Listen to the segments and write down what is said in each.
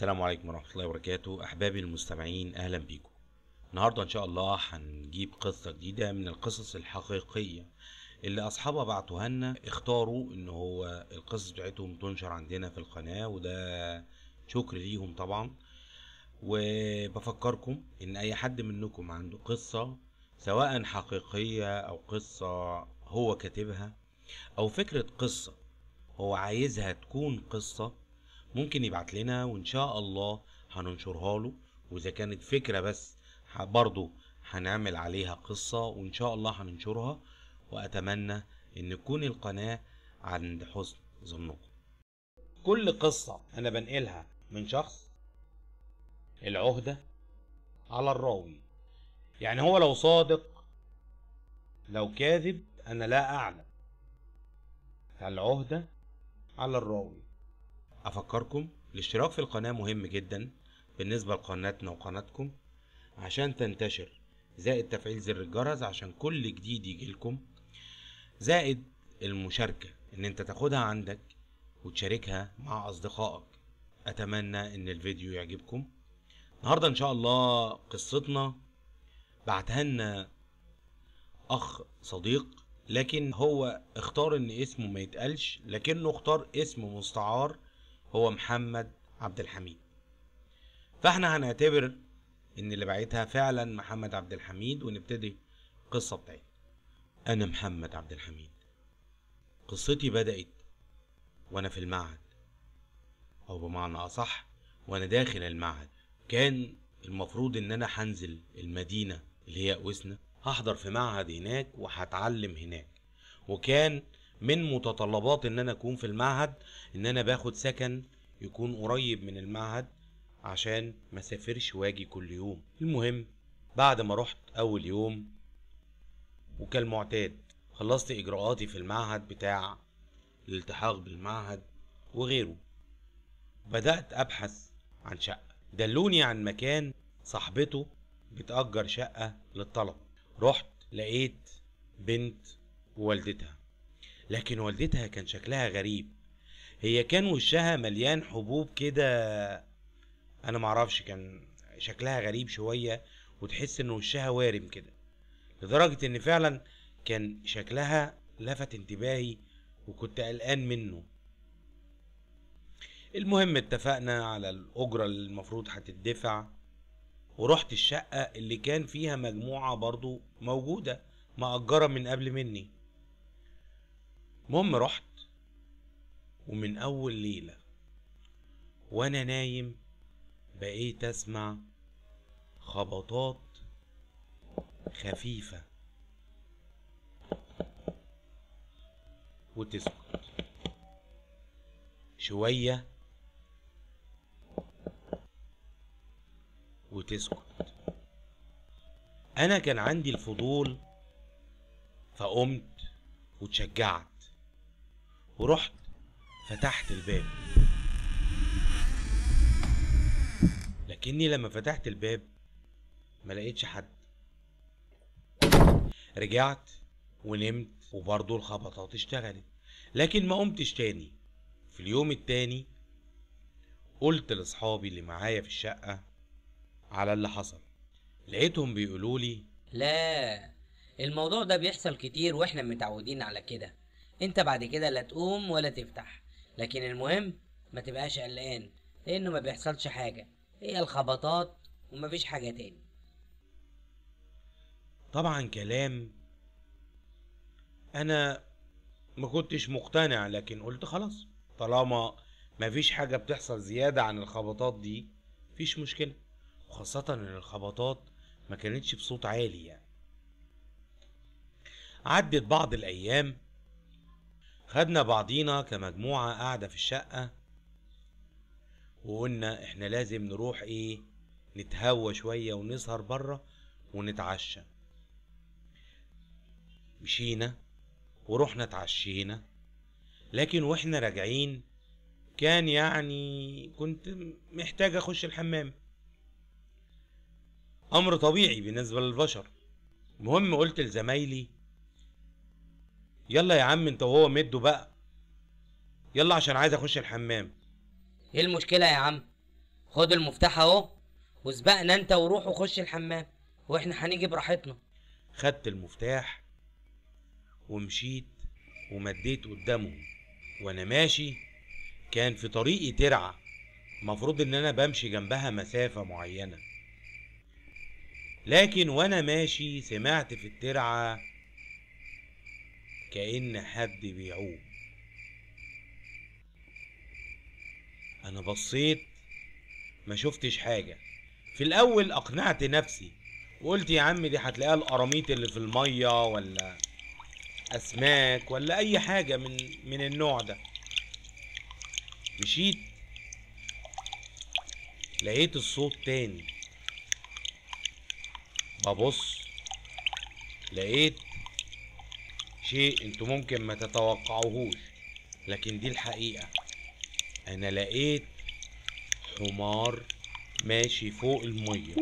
السلام عليكم ورحمة الله وبركاته أحبابي المستمعين أهلا بيكم النهاردة إن شاء الله هنجيب قصة جديدة من القصص الحقيقية اللي أصحابها بعتوها لنا اختاروا إن هو القصص بتاعتهم تنشر عندنا في القناة وده شكر ليهم طبعا وبفكركم إن أي حد منكم عنده قصة سواء حقيقية أو قصة هو كاتبها أو فكرة قصة هو عايزها تكون قصة ممكن يبعت لنا وان شاء الله هننشرها له واذا كانت فكرة بس برضه هنعمل عليها قصة وان شاء الله هننشرها واتمنى ان تكون القناة عند حسن ظنكم كل قصة انا بنقلها من شخص العهدة على الراوي يعني هو لو صادق لو كاذب انا لا اعلم العهدة على الراوي أفكركم الاشتراك في القناة مهم جدا بالنسبة لقناتنا وقناتكم عشان تنتشر زائد تفعيل زر الجرس عشان كل جديد يجيلكم زائد المشاركة ان انت تاخدها عندك وتشاركها مع اصدقائك اتمنى ان الفيديو يعجبكم النهاردة ان شاء الله قصتنا بعتها لنا اخ صديق لكن هو اختار ان اسمه ما يتقالش لكنه اختار اسم مستعار هو محمد عبد الحميد فاحنا هنعتبر ان اللي بعتها فعلا محمد عبد الحميد ونبتدي القصه بتاعتنا انا محمد عبد الحميد قصتي بدات وانا في المعهد او بمعنى اصح وانا داخل المعهد كان المفروض ان انا هنزل المدينه اللي هي اوسنا هحضر في معهد هناك وهتعلم هناك وكان من متطلبات ان انا اكون في المعهد ان انا باخد سكن يكون قريب من المعهد عشان ما سافرش واجي كل يوم المهم بعد ما رحت اول يوم وكالمعتاد خلصت اجراءاتي في المعهد بتاع الالتحاق بالمعهد وغيره بدأت ابحث عن شقة دلوني عن مكان صاحبته بتأجر شقة للطلب رحت لقيت بنت ووالدتها لكن والدتها كان شكلها غريب هي كان وشها مليان حبوب كده انا معرفش كان شكلها غريب شوية وتحس ان وشها وارم كده لدرجة ان فعلا كان شكلها لفت انتباهي وكنت قلقان منه المهم اتفقنا على الأجرة اللي المفروض هتدفع ورحت الشقة اللي كان فيها مجموعة برضو موجودة مأجرة من قبل مني المهم رحت ومن أول ليلة وأنا نايم بقيت أسمع خبطات خفيفة وتسكت شوية وتسكت أنا كان عندي الفضول فقمت وتشجعت ورحت فتحت الباب لكني لما فتحت الباب ما لقيتش حد رجعت ونمت وبرضه الخبطات اشتغلت لكن ما قمتش تاني في اليوم التاني قلت لاصحابي اللي معايا في الشقة على اللي حصل لقيتهم بيقولولي لا الموضوع ده بيحصل كتير واحنا متعودين على كده انت بعد كده لا تقوم ولا تفتح لكن المهم ما تبقاش قلقان لانه ما بيحصلش حاجة هي الخبطات ومفيش حاجة تاني طبعا كلام انا ما كنتش مقتنع لكن قلت خلاص طالما مفيش حاجة بتحصل زيادة عن الخبطات دي مفيش مشكلة وخاصة ان الخبطات ما كانتش بصوت عالي يعني عدت بعض الايام خدنا بعضينا كمجموعة قاعدة في الشقة وقلنا احنا لازم نروح ايه نتهوى شوية ونسهر بره ونتعشى مشينا ورحنا اتعشينا لكن واحنا راجعين كان يعني كنت محتاج اخش الحمام امر طبيعي بالنسبة للبشر المهم قلت لزمايلي يلا يا عم انت وهو مده بقى يلا عشان عايز اخش الحمام ايه المشكله يا عم خد المفتاح اهو وسبقنا انت وروح وخش الحمام واحنا هنيجي براحتنا خدت المفتاح ومشيت ومديت قدامه وانا ماشي كان في طريقي ترعه مفروض ان انا بمشي جنبها مسافه معينه لكن وانا ماشي سمعت في الترعه كأن حد بيعوم أنا بصيت ما شفتش حاجة في الأول أقنعت نفسي وقلت يا عم دي هتلاقيها القراميط اللي في المية ولا أسماك ولا أي حاجة من من النوع ده مشيت لقيت الصوت تاني ببص لقيت شيء انتوا ممكن ما تتوقعوهوش لكن دي الحقيقة انا لقيت حمار ماشي فوق المية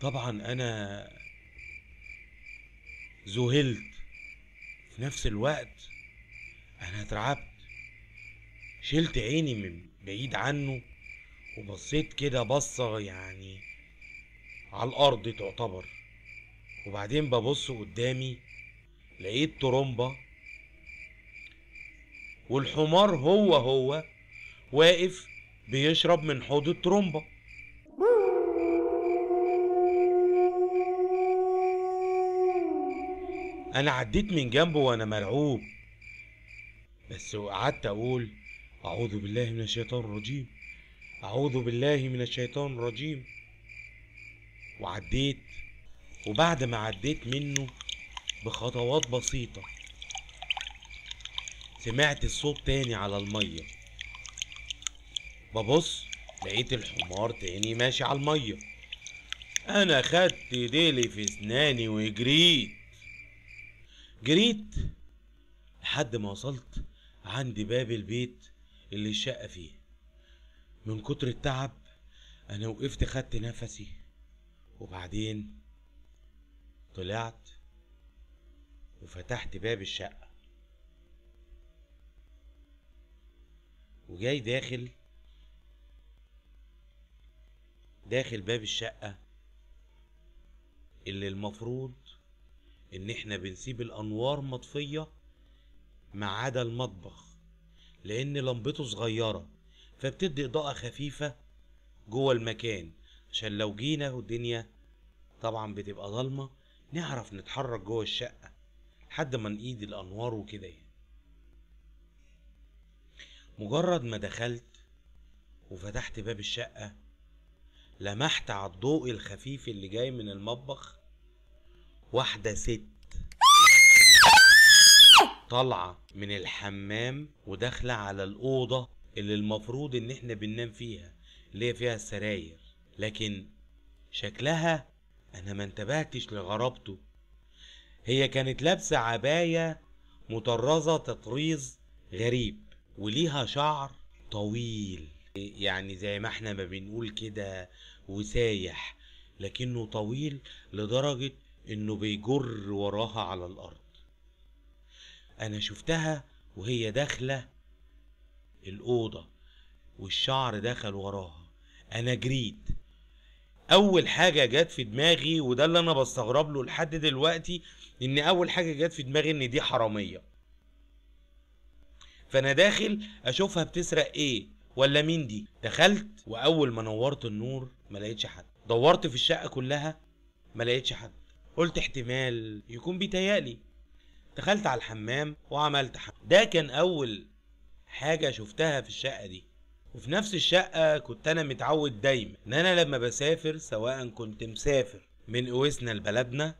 طبعا انا ذهلت في نفس الوقت انا اترعبت شلت عيني من بعيد عنه وبصيت كده بصة يعني على الأرض تعتبر وبعدين ببص قدامي لقيت ترومبة والحمار هو هو واقف بيشرب من حوض الترومبة أنا عديت من جنبه وأنا مرعوب بس وقعدت أقول أعوذ بالله من الشيطان الرجيم أعوذ بالله من الشيطان الرجيم وعديت وبعد ما عديت منه بخطوات بسيطة سمعت الصوت تاني على المية ببص لقيت الحمار تاني ماشي على المية أنا خدت ديلي في سناني وجريت جريت لحد ما وصلت عند باب البيت اللي الشقة فيه من كتر التعب انا وقفت خدت نفسي وبعدين طلعت وفتحت باب الشقة وجاي داخل داخل باب الشقة اللي المفروض ان احنا بنسيب الانوار مطفية ما عدا المطبخ لان لمبته صغيرة فبتدي اضاءة خفيفة جوه المكان عشان لو جينا والدنيا طبعا بتبقى ضلمة نعرف نتحرك جوه الشقة لحد ما نقيد الانوار وكده يعني مجرد ما دخلت وفتحت باب الشقة لمحت على الضوء الخفيف اللي جاي من المطبخ واحدة ست طالعة من الحمام وداخلة على الأوضة اللي المفروض ان احنا بننام فيها اللي هي فيها السراير لكن شكلها انا ما انتبهتش لغرابته هي كانت لابسة عباية مطرزة تطريز غريب وليها شعر طويل يعني زي ما احنا ما بنقول كده وسايح لكنه طويل لدرجة انه بيجر وراها على الارض انا شفتها وهي داخلة الأوضة والشعر دخل وراها أنا جريت أول حاجة جت في دماغي وده اللي أنا بستغرب له لحد دلوقتي إن أول حاجة جت في دماغي إن دي حرامية فأنا داخل أشوفها بتسرق إيه ولا مين دي دخلت وأول ما نورت النور ما لقيتش حد دورت في الشقة كلها ما لقيتش حد قلت احتمال يكون بيتهيألي دخلت على الحمام وعملت حمام ده كان أول حاجة شفتها في الشقة دي وفي نفس الشقة كنت أنا متعود دايما إن أنا لما بسافر سواء كنت مسافر من أويسنا لبلدنا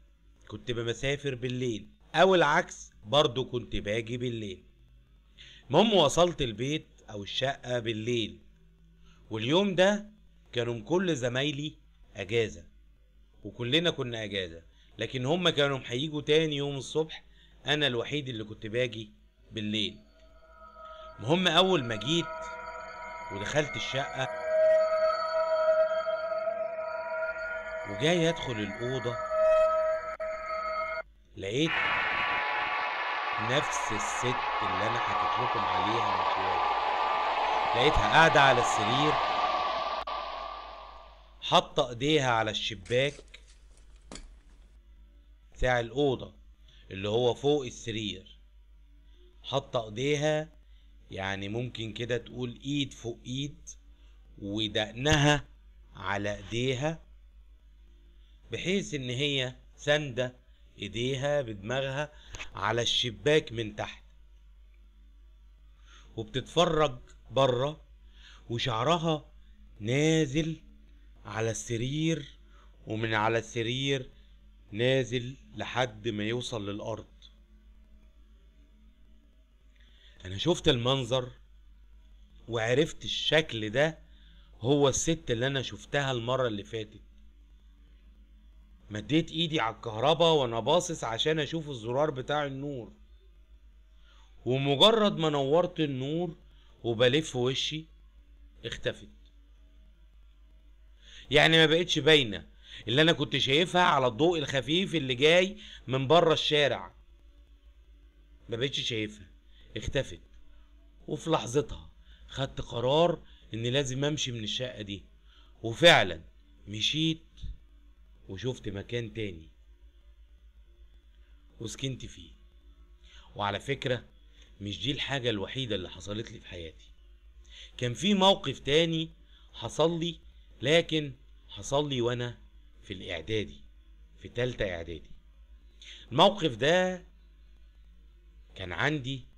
كنت بمسافر بالليل أو العكس برضو كنت باجي بالليل المهم وصلت البيت أو الشقة بالليل واليوم ده كانوا كل زمايلي أجازة وكلنا كنا أجازة لكن هما كانوا هيجوا تاني يوم الصبح أنا الوحيد اللي كنت باجي بالليل المهم اول ما جيت ودخلت الشقة وجاي ادخل الأوضة لقيت نفس الست اللي انا حكيت لكم عليها من شوية لقيتها قاعدة على السرير حاطة ايديها على الشباك بتاع الأوضة اللي هو فوق السرير حاطة ايديها يعني ممكن كده تقول ايد فوق ايد ودقنها على ايديها بحيث ان هي ساندة ايديها بدماغها على الشباك من تحت وبتتفرج بره وشعرها نازل على السرير ومن على السرير نازل لحد ما يوصل للارض انا شفت المنظر وعرفت الشكل ده هو الست اللي انا شفتها المرة اللي فاتت مديت ايدي على الكهرباء وانا باصص عشان اشوف الزرار بتاع النور ومجرد ما نورت النور وبلف وشي اختفت يعني ما بقتش باينه اللي انا كنت شايفها على الضوء الخفيف اللي جاي من بره الشارع ما بقتش شايفها اختفت وفي لحظتها خدت قرار ان لازم امشي من الشقة دي وفعلا مشيت وشفت مكان تاني وسكنت فيه وعلى فكرة مش دي الحاجة الوحيدة اللي حصلت لي في حياتي كان في موقف تاني حصل لي لكن حصل لي وانا في الاعدادي في تالتة اعدادي الموقف ده كان عندي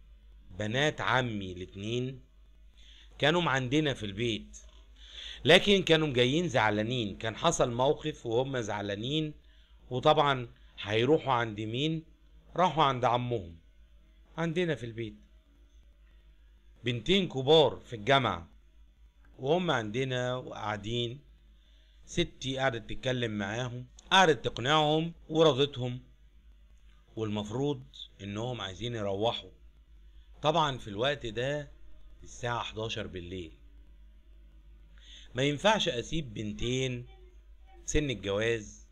بنات عمي الاتنين كانوا عندنا في البيت لكن كانوا جايين زعلانين كان حصل موقف وهم زعلانين وطبعا هيروحوا عند مين راحوا عند عمهم عندنا في البيت بنتين كبار في الجامعة وهم عندنا وقاعدين ستي قعدت تتكلم معاهم قعدت تقنعهم ورضتهم والمفروض انهم عايزين يروحوا طبعا في الوقت ده الساعة 11 بالليل ما ينفعش اسيب بنتين سن الجواز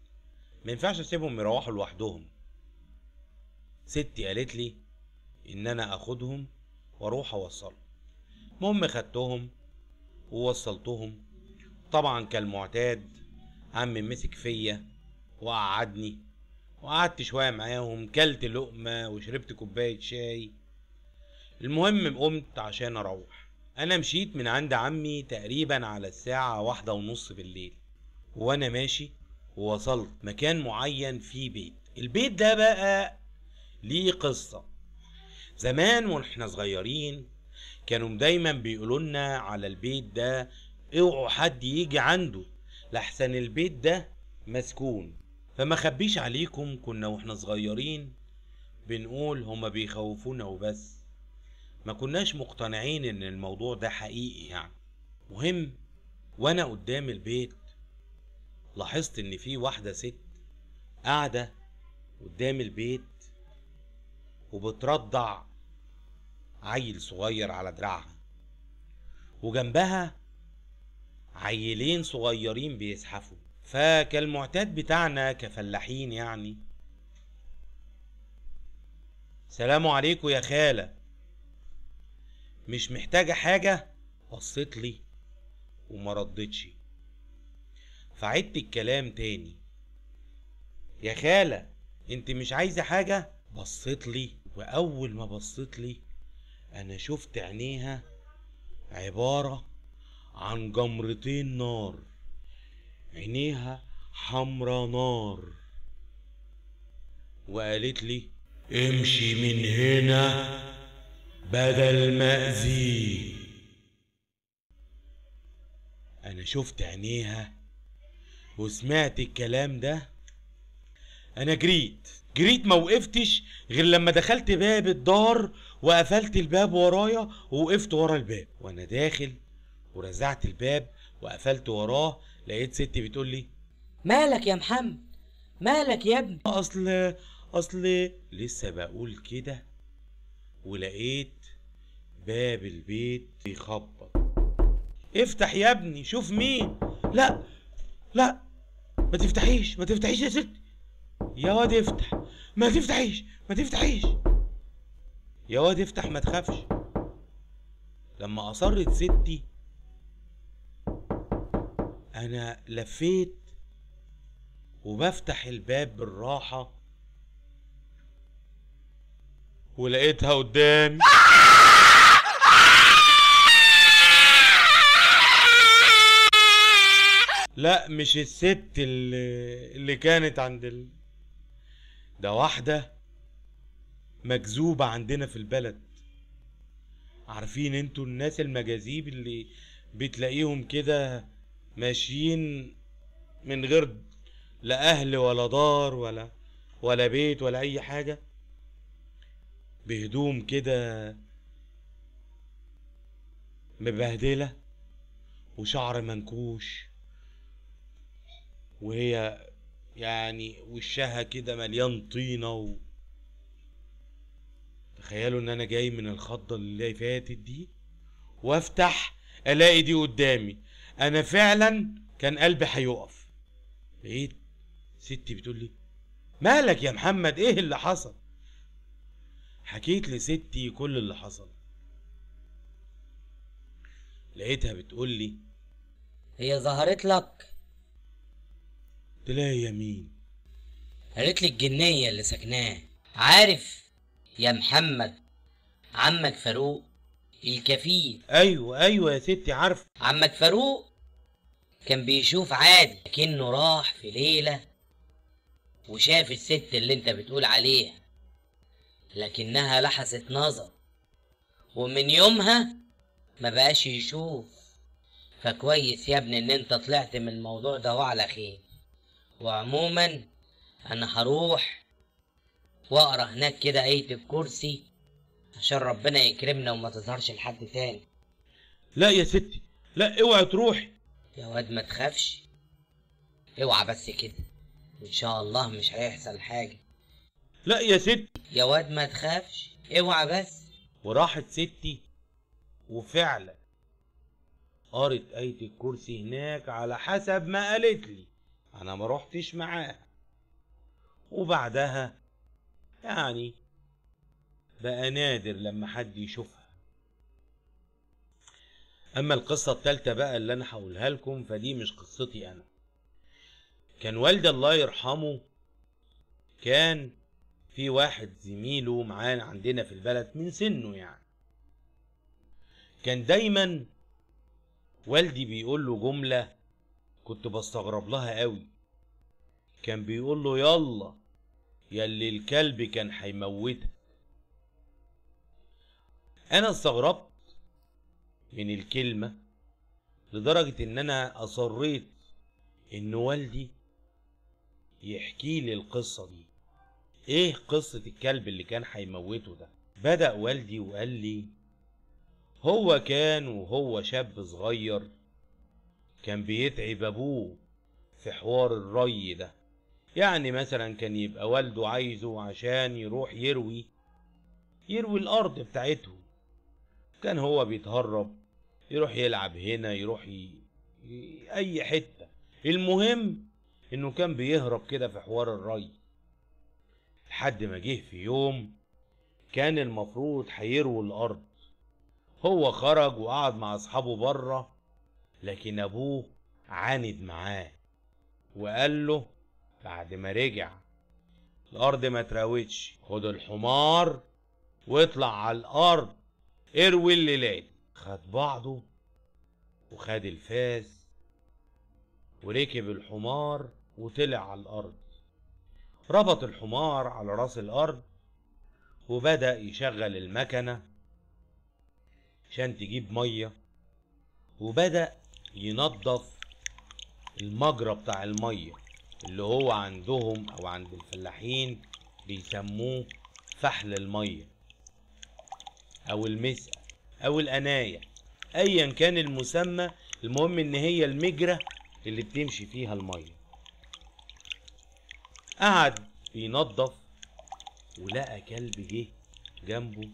ما ينفعش اسيبهم يروحوا لوحدهم ستي قالت لي ان انا اخدهم واروح اوصلهم المهم خدتهم ووصلتهم طبعا كالمعتاد عمي مسك فيا وقعدني وقعدت شويه معاهم كلت لقمه وشربت كوبايه شاي المهم قمت عشان اروح انا مشيت من عند عمي تقريبا على الساعة واحدة ونص بالليل وانا ماشي ووصلت مكان معين فيه بيت البيت ده بقى ليه قصة زمان واحنا صغيرين كانوا دايما بيقولولنا على البيت ده اوعوا حد يجي عنده لحسن البيت ده مسكون فما خبيش عليكم كنا واحنا صغيرين بنقول هما بيخوفونا وبس ما كناش مقتنعين ان الموضوع ده حقيقي يعني مهم وانا قدام البيت لاحظت ان في واحده ست قاعده قدام البيت وبترضع عيل صغير على دراعها وجنبها عيلين صغيرين بيزحفوا فكالمعتاد بتاعنا كفلاحين يعني سلام عليكم يا خالة مش محتاجة حاجة بصيت لي وما ردتش فعدت الكلام تاني يا خالة انت مش عايزة حاجة بصيت لي واول ما بصيت لي انا شفت عينيها عبارة عن جمرتين نار عينيها حمرا نار وقالت لي امشي من هنا بدل مأذي أنا شفت عينيها وسمعت الكلام ده أنا جريت جريت ما وقفتش غير لما دخلت باب الدار وقفلت الباب ورايا ووقفت ورا الباب وأنا داخل ورزعت الباب وقفلت وراه لقيت ستي بتقول لي مالك يا محمد مالك يا ابني اصل اصل لسه بقول كده ولقيت باب البيت بيخبط افتح يا ابني شوف مين لا لا ما تفتحيش ما تفتحيش يا ست يا واد افتح ما تفتحيش ما تفتحيش يا واد افتح ما تخافش لما اصرت ستي انا لفيت وبفتح الباب بالراحه ولقيتها قدامي لا مش الست اللي, اللي كانت عند ال... ده واحدة مجذوبة عندنا في البلد عارفين انتوا الناس المجاذيب اللي بتلاقيهم كده ماشيين من غير لا اهل ولا دار ولا ولا بيت ولا اي حاجه بهدوم كده مبهدلة وشعر منكوش وهي يعني وشها كده مليان طينة و... تخيلوا ان انا جاي من الخضة اللي فاتت دي وافتح الاقي دي قدامي انا فعلا كان قلبي هيقف لقيت ستي بتقول لي مالك يا محمد ايه اللي حصل حكيت لستي كل اللي حصل لقيتها بتقول لي هي ظهرت لك تلاقي يا مين قالت لي الجنية اللي سكناه عارف يا محمد عمك فاروق الكفيل ايوه ايوه يا ستي عارف عمك فاروق كان بيشوف عادي لكنه راح في ليلة وشاف الست اللي انت بتقول عليها لكنها لحظت نظر ومن يومها ما بقاش يشوف فكويس يا ابني ان انت طلعت من الموضوع ده وعلى خير وعموما انا هروح واقرا هناك كده ايه الكرسي عشان ربنا يكرمنا وما تظهرش لحد تاني لا يا ستي لا اوعي تروحي يا واد ما تخافش اوعى بس كده ان شاء الله مش هيحصل حاجه لا يا ست يا واد ما تخافش اوعى بس وراحت ستي وفعلا قرت آية الكرسي هناك على حسب ما قالت لي أنا ما روحتش معاها وبعدها يعني بقى نادر لما حد يشوفها أما القصة التالتة بقى اللي أنا هقولها لكم فدي مش قصتي أنا كان والدي الله يرحمه كان في واحد زميله معانا عندنا في البلد من سنه يعني كان دايما والدي بيقول له جملة كنت بستغرب لها قوي كان بيقول له يلا ياللي الكلب كان هيموتك انا استغربت من الكلمة لدرجة ان انا اصريت ان والدي يحكي لي القصة دي ايه قصة الكلب اللي كان هيموته ده بدأ والدي وقال لي هو كان وهو شاب صغير كان بيتعب ابوه في حوار الري ده يعني مثلا كان يبقى والده عايزه عشان يروح يروي يروي الارض بتاعتهم كان هو بيتهرب يروح يلعب هنا يروح ي... اي حتة المهم انه كان بيهرب كده في حوار الري لحد ما جه في يوم كان المفروض هيروي الأرض هو خرج وقعد مع أصحابه بره لكن أبوه عاند معاه وقال له بعد ما رجع الأرض ما تراوتش خد الحمار واطلع على الأرض اروي اللي لاد خد بعضه وخد الفاس وركب الحمار وطلع على الأرض ربط الحمار على راس الأرض وبدأ يشغل المكنة عشان تجيب مية وبدأ ينظف المجرى بتاع المية اللي هو عندهم أو عند الفلاحين بيسموه فحل المية أو المسقى أو الأناية أيا كان المسمى المهم إن هي المجرة اللي بتمشي فيها المية قعد ينضف ولقى كلب جه جنبه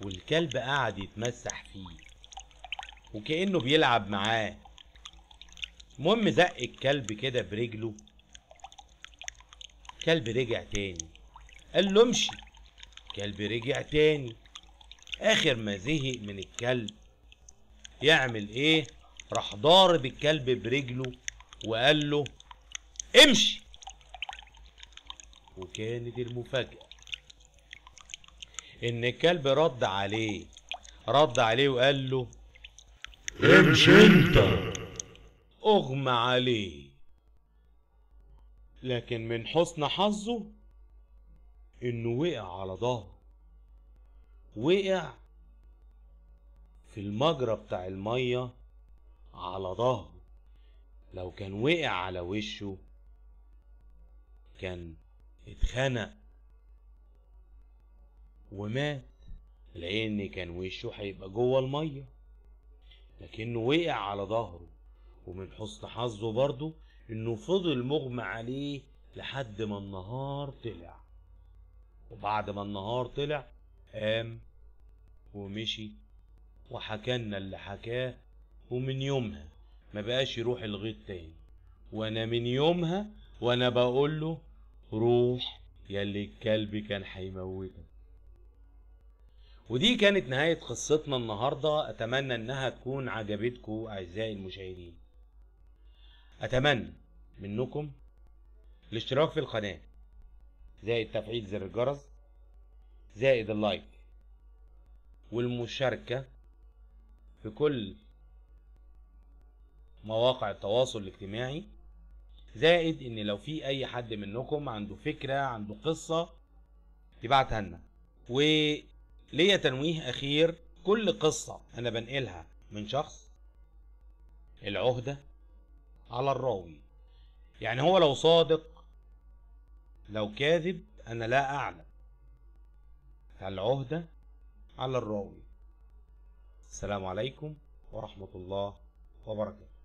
والكلب قعد يتمسح فيه وكأنه بيلعب معاه المهم زق الكلب كده برجله الكلب رجع تاني قال له امشي الكلب رجع تاني اخر ما زهق من الكلب يعمل ايه راح ضارب الكلب برجله وقال له امشي وكانت المفاجأة إن الكلب رد عليه رد عليه وقال له امشي انت اغمى عليه لكن من حسن حظه انه وقع على ظهره وقع في المجرى بتاع المية على ظهره لو كان وقع على وشه كان اتخنق ومات لان كان وشه هيبقى جوه الميه لكنه وقع على ظهره ومن حسن حظه برضه انه فضل مغمى عليه لحد ما النهار طلع وبعد ما النهار طلع قام ومشي وحكالنا اللي حكاه ومن يومها ما بقاش يروح الغيط تاني وانا من يومها وانا بقوله روح يلي الكلب كان هيموتك ودي كانت نهاية قصتنا النهاردة أتمنى أنها تكون عجبتكم أعزائي المشاهدين أتمنى منكم الاشتراك في القناة زائد تفعيل زر الجرس زائد اللايك والمشاركة في كل مواقع التواصل الاجتماعي زائد ان لو في اي حد منكم عنده فكره عنده قصه يبعتها لنا وليا تنويه اخير كل قصه انا بنقلها من شخص العهده على الراوي يعني هو لو صادق لو كاذب انا لا اعلم فالعهده على الراوي السلام عليكم ورحمه الله وبركاته